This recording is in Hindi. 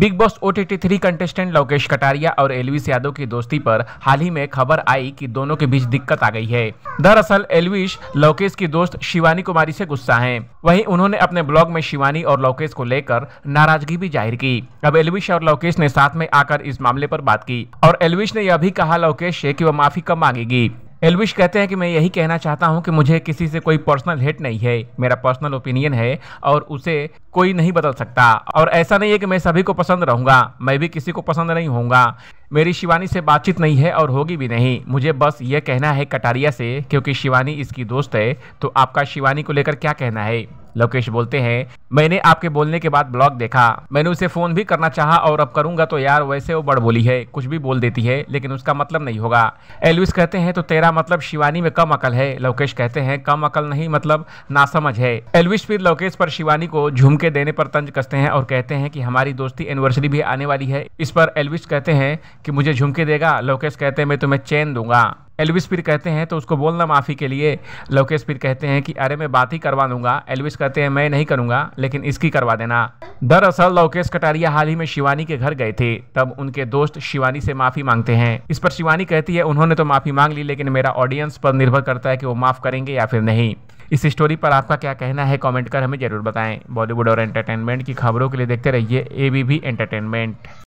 big Boss O T three contestant Lokesh Kataria और एलविस यादव की दोस्ती पर हाल ही में खबर आई कि दोनों के बीच दिक्कत आ गई है दरअसल एलविश लोकेश की दोस्त शिवानी कुमारी से गुस्सा है वहीं उन्होंने अपने ब्लॉग में शिवानी और लोकेश को लेकर नाराजगी भी जाहिर की अब एलविश और लोकेश ने साथ में आकर इस मामले पर बात की और एलविश ने यह भी कहा लोकेश से की वह माफी कब मांगेगी एलविश कहते हैं कि मैं यही कहना चाहता हूं कि मुझे किसी से कोई पर्सनल हेट नहीं है मेरा पर्सनल ओपिनियन है और उसे कोई नहीं बदल सकता और ऐसा नहीं है कि मैं सभी को पसंद रहूंगा मैं भी किसी को पसंद नहीं होऊंगा मेरी शिवानी से बातचीत नहीं है और होगी भी नहीं मुझे बस ये कहना है कटारिया से क्योंकि शिवानी इसकी दोस्त है तो आपका शिवानी को लेकर क्या कहना है लोकेश बोलते हैं मैंने आपके बोलने के बाद ब्लॉग देखा मैंने उसे फोन भी करना चाहा और अब करूंगा तो यार वैसे वो बड़ बोली है कुछ भी बोल देती है लेकिन उसका मतलब नहीं होगा एलविस कहते हैं तो तेरा मतलब शिवानी में कम अकल है लोकेश कहते हैं कम अकल नहीं मतलब नासमझ है एलविस फिर लोकेश पर शिवानी को झुमके देने पर तंज कसते हैं और कहते हैं कि हमारी दोस्ती एनिवर्सरी भी आने वाली है इस पर एलविस कहते हैं कि मुझे झुमके देगा लोकेश कहते हैं मैं तुम्हें चैन दूंगा एलविस फिर कहते हैं तो उसको बोलना माफ़ी के लिए लोकेश फिर कहते हैं कि अरे मैं बात ही करवा दूंगा एलविस कहते हैं मैं नहीं करूंगा लेकिन इसकी करवा देना दरअसल लोकेश कटारिया हाल ही में शिवानी के घर गए थे तब उनके दोस्त शिवानी से माफ़ी मांगते हैं इस पर शिवानी कहती है उन्होंने तो माफ़ी मांग ली लेकिन मेरा ऑडियंस पर निर्भर करता है कि वो माफ़ करेंगे या फिर नहीं इस स्टोरी पर आपका क्या कहना है कमेंट कर हमें ज़रूर बताएं बॉलीवुड और एंटरटेनमेंट की खबरों के लिए देखते रहिए ए एंटरटेनमेंट